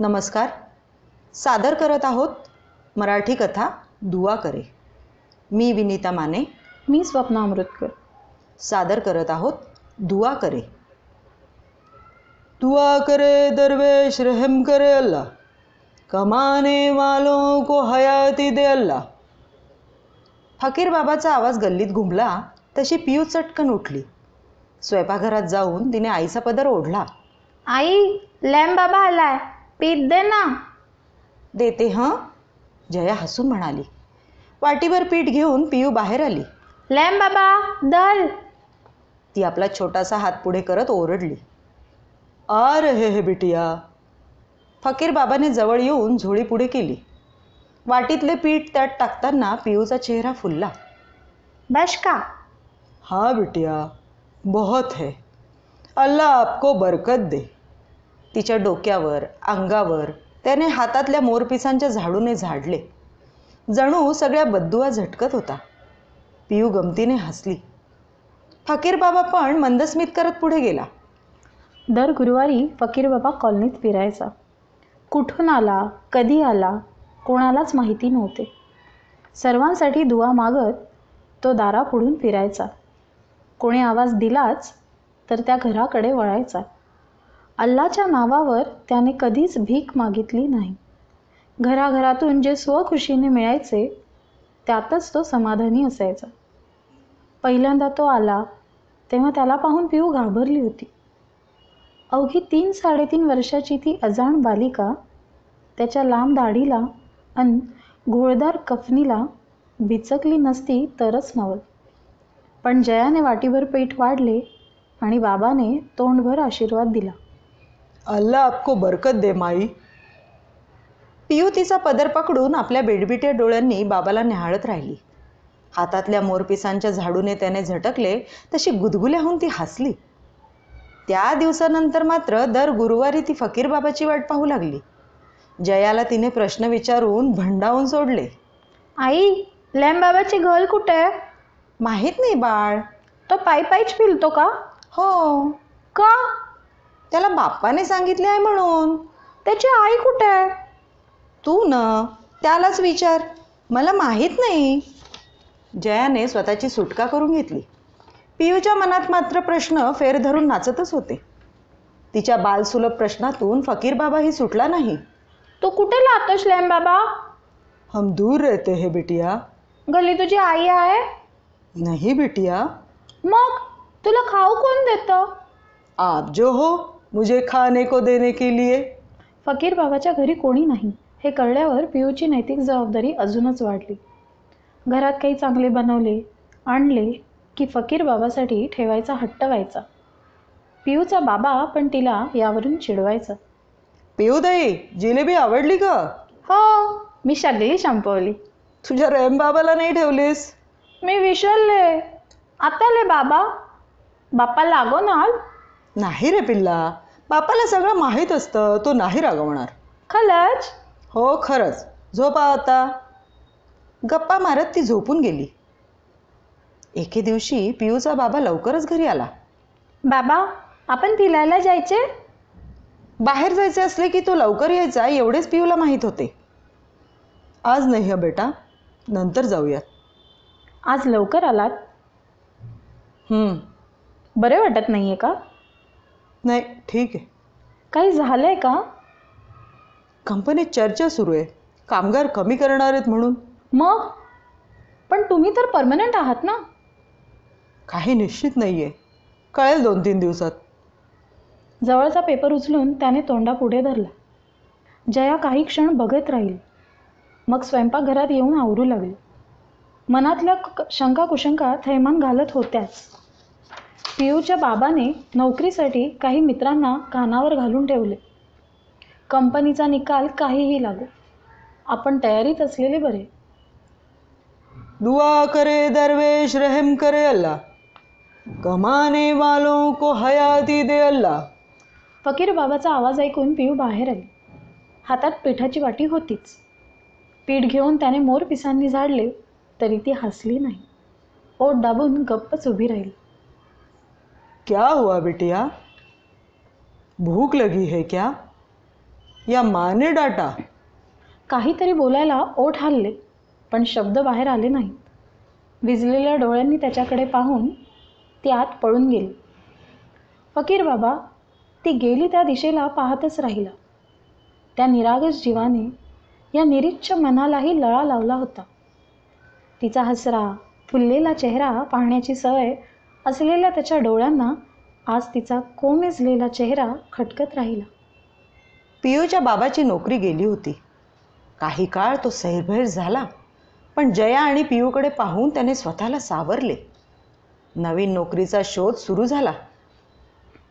नमस्कार सादर करत आहोत मराठी कथा दुआ करे मी विनीता माने मी स्वप्ना अमृतकर सादर करत आहोत दुआ करे दुआ करे दरवेश रहम करे अल्लाह कमाने वालों को हयाती दे अल्लाह फकीर बाबाचा आवाज गल्लीत घुमला तशी पियू चटकन उठली स्वयंपाकघरात जाऊन तिने आईचा पदर ओढला आई लॅम बाबा आलाय पीत दे ना देते हं जया हसून म्हणाली वाटीवर पीठ घेऊन पियू बाहेर आली लॅम बाबा दल ती आपला छोटासा हात पुढे करत ओरडली आ रे हे हे बिटिया फकीर बाबाने जवळ येऊन झोळी पुढे केली वाटीतले पीठ त्यात टाकताना पियूचा चेहरा फुलला बश का हा बिटिया बहुत है अल्लाह आपको बरकत दे तिच्या डोक्यावर अंगावर त्याने हातातल्या मोरपिसांच्या झाडूने झाडले जणू सगळ्या बद्दुआ झटकत होता पियू गमतीने हसली फकीर बाबा पण मंदस्मित करत पुढे गेला दर गुरुवारी फकीर बाबा कॉलनीत फिरायचा कुठून आला कधी आला कोणालाच माहिती नव्हते सर्वांसाठी दुआ मागत तो दारापुढून फिरायचा कोणी आवाज दिलाच तर त्या घराकडे वळायचा अल्लाच्या नावावर त्याने कधीच भीक मागितली नाही घराघरातून जे स्वखुशीने मिळायचे त्यातच तो समाधानी असायचा पहिल्यांदा तो आला तेव्हा त्याला पाहून पिऊ घाबरली होती अवघी तीन साडेतीन वर्षाची ती अजाण बालिका त्याच्या लांब दाढीला अन घोळदार कफनीला बिचकली नसती तरच नवल पण जयाने वाटीभर पेठ वाढले आणि बाबाने तोंडभर आशीर्वाद दिला अल्ला आपको बरकत दे माई पियू तिचा पदर पकडून आपल्या बेडबिट्या डोळ्यांनी बाबाला न्याहाळत राहिली हातातल्या मोरपिसांच्या झाडूने त्याने झटकले तशी गुदगुल्याहून ती हसली त्या दिवसानंतर मात्र दर गुरुवारी ती फकीर बाबाची वाट पाहू लागली जयाला तिने प्रश्न विचारून भंडावून सोडले आई लॅम बाबाची घर कुठे आहे माहीत नाही बाळ तो पायी पायीच फिरतो का हो का त्याला बाप्पाने सांगितले आहे म्हणून त्याची आई कुठे आहे तू न त्यालाच विचार मला माहीत नाही जयाने स्वतःची सुटका करून घेतली पियूच्या मनात मात्र प्रश्न फेर धरून नाचतच होते तिच्या बालसुलभ प्रश्नातून फकीर बाबा ही सुटला नाही तो कुठे लातो श्लॅम बाबा हम दूर रहते हे बिटिया गली तुझी आई आहे नाही बिटिया मग तुला खाऊ कोण देतं आप जो हो मुझे खाने को देने के लिए फकीर बाबाच्या घरी कोणी नाही हे कळल्यावर पियूची नैतिक जबाबदारी अजूनच वाढली घरात काही चांगले बनवले आणले की फकीर बाबासाठी ठेवायचा हट्ट व्हायचा पियूचा बाबा पण तिला यावरून चिडवायचा पिऊ दई जिलेबी आवडली का हो मी सगळी शंपवली तुझ्या रेम बाबाला नाही ठेवलीस मी विसरले आता ले बाबा बाप्पा लागो नाल नाही रे पिल्ला बापाला सगळं माहीत असतं तो नाही रागवणार खलच हो खरंच झोपा आता गप्पा मारत ती झोपून गेली एके दिवशी पियूचा बाबा लवकरच घरी आला बाबा आपण फिरायला जायचे बाहेर जायचे असले की तो लवकर यायचा एवढेच पियूला माहीत होते आज नाही हा बेटा नंतर जाऊयात आज लवकर आलात बरे वाटत नाहीये का नाही ठीक आहे काही झालं आहे का कंपनीत चर्चा सुरू आहे कामगार कमी करणार आहेत म्हणून मग पण तुम्ही तर परमनंट आहात ना काही निश्चित नाही आहे कळेल दोन तीन दिवसात जवळचा पेपर उचलून त्याने तोंडा पुढे धरला जया काही क्षण बघत राहील मग स्वयंपाकघरात येऊन आवरू लागले मनातल्या शंका कुशंका थैमान घालत होत्याच पियूच्या बाबाने नोकरीसाठी काही मित्रांना कानावर घालून ठेवले कंपनीचा निकाल काहीही लागो आपण तयारीत असलेले बरे दुआ करे दरवेश रहम करे अल्ला कमाने वालों को हयाती दे अल्ला फकीर बाबाचा आवाज ऐकून पियू बाहेर आली हातात पिठाची वाटी होतीच पीठ घेऊन त्याने मोर पिसांनी झाडले तरी ती हसली नाही ओट दाबून गप्पच उभी राहिली क्या हुआ बिटिया भूख लगी है क्या या माने डाटा काहीतरी बोलायला ओठ हल्ले पण शब्द बाहेर आले नाहीत विजलेल्या डोळ्यांनी त्याच्याकडे पाहून ती आत पळून गेली फकीर बाबा ती गेली त्या दिशेला पाहतच राहिला त्या निरागस जीवाने या निरीच्छ मनालाही लळा लावला होता तिचा हसरा फुललेला चेहरा पाहण्याची सवय असलेल्या त्याच्या डोळ्यांना आज तिचा कोमेजलेला चेहरा खटकत राहिला पियूच्या बाबाची नोकरी गेली होती काही काळ तो सैरभैर झाला पण जया आणि पियूकडे पाहून त्याने स्वतःला सावरले नवीन नोकरीचा शोध सुरू झाला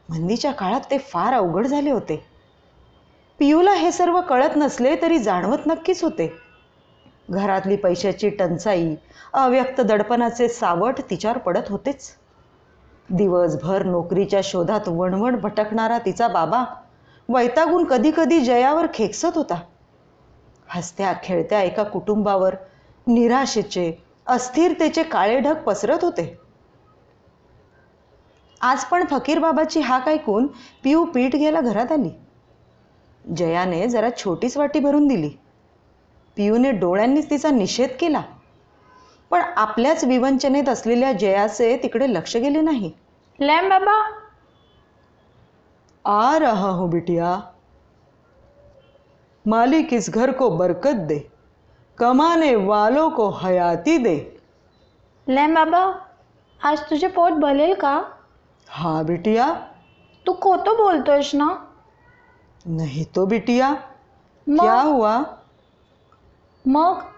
मंदीच्या काळात ते फार अवघड झाले होते पियूला हे सर्व कळत नसले तरी जाणवत नक्कीच होते घरातली पैशाची टंचाई अव्यक्त दडपणाचे सावट तिच्यावर पडत होतेच दिवसभर नोकरीच्या शोधात वणवण भटकणारा तिचा बाबा वैतागून कधी कधी जयावर खेकसत होता हसत्या खेळत्या एका कुटुंबावर निराशेचे अस्थिरतेचे काळे ढग पसरत होते आज पण फकीर बाबाची हाक ऐकून पिऊ पीठ घ्यायला घरात आली जयाने जरा छोटीच वाटी भरून दिली पियूने डोळ्यांनीच तिचा निषेध केला पण आपल्याच विवंचनेत असलेल्या जयाचे तिकडे लक्ष गेले नाही लैम बाबा आ रहा हूं बिटिया मालिक इस घर को बरकत दे कमाने वालों को हयाती दे लैम बाबा आज तुझे पोट भलेल का हाँ बिटिया तू को तो बोलते ना नहीं तो बिटिया क्या हुआ मग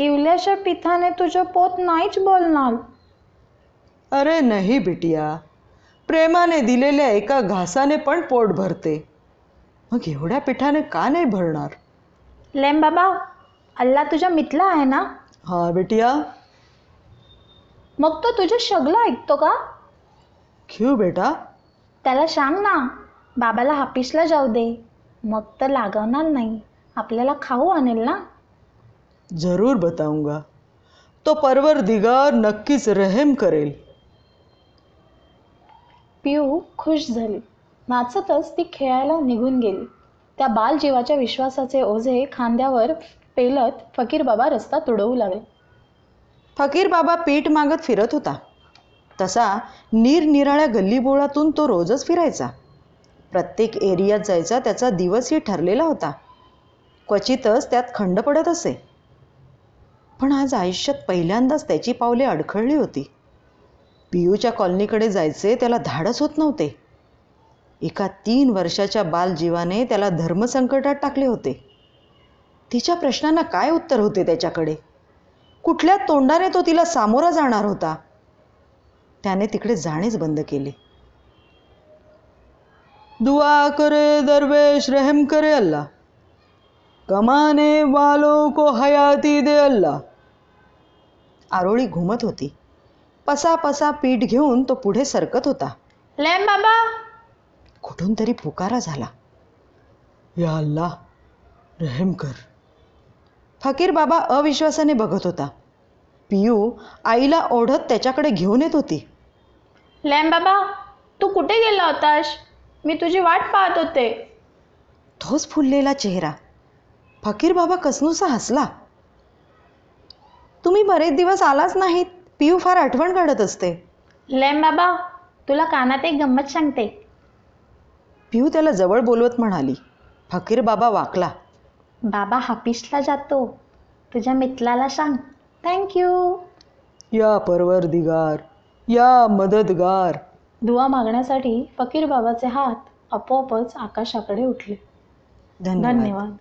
इवल्याच्या ने तुझं पोत नाहीच बोलणार अरे नाही बिटिया प्रेमाने दिलेल्या एका घासाने पण पोट भरते मग एवढ्या पिठाने का नाही भरणार लेम बाबा अल्ला तुझा मितला आहे ना हा बिटिया मग तो तुझे शगला ऐकतो का क्यू बेटा त्याला सांग ना बाबाला हापिसला जाऊ दे मग तर लागवणार नाही आपल्याला खाऊ आणेल ना जरूर बताऊंगा तो परवर दिगार नक्कीच रहम करेल पिऊ खुश झाली नाचतच ती खेळायला निघून गेली त्या बालजीवाच्या विश्वासाचे ओझे खांद्यावर पेलत फकीर बाबा रस्ता तुडवू लागले फकीर बाबा पीठ मागत फिरत होता तसा निरनिराळ्या गल्लीबोळातून तो रोजच फिरायचा प्रत्येक एरियात जायचा त्याचा दिवसही ठरलेला होता क्वचितच त्यात खंड पडत असे पण आज आयुष्यात पहिल्यांदाच त्याची पावले अडखळली होती पियूच्या कॉलनीकडे जायचे त्याला धाडस होत नव्हते एका तीन वर्षाच्या बालजीवाने त्याला धर्मसंकटात टाकले होते तिच्या प्रश्नांना काय उत्तर होते त्याच्याकडे कुठल्या तोंडाने तो तिला सामोरा जाणार होता त्याने तिकडे जाणेच बंद केले दुआ करे दरवेश रहम करे अल्ला कमाने वालो को हयाती दे अल्ला आरोळी घुमत होती पसापसा पीठ घेऊन तो पुढे सरकत होता लॅम बाबा कुठून तरी पुकारा झाला या अल्ला रहम कर फकीर बाबा अविश्वासाने बघत होता पियू आईला ओढत त्याच्याकडे घेऊन येत होती लॅम बाबा तू कुठे गेला होतास मी तुझी वाट पाहत होते तोच फुललेला चेहरा फकीर बाबा कसनुसा हसला तुम्ही बरेच दिवस आलाच नाहीत पियू फार आठवण काढत असते लेम बाबा तुला कानात एक गंमत सांगते पियू त्याला जवळ बोलवत म्हणाली फकीर बाबा वाकला बाबा हापिसला जातो तुझ्या मित्राला सांग थँक्यू या परवरदिगार या मदतगार दुवा मागण्यासाठी फकीर बाबाचे हात आपोआपच आकाशाकडे उठले धन्यवाद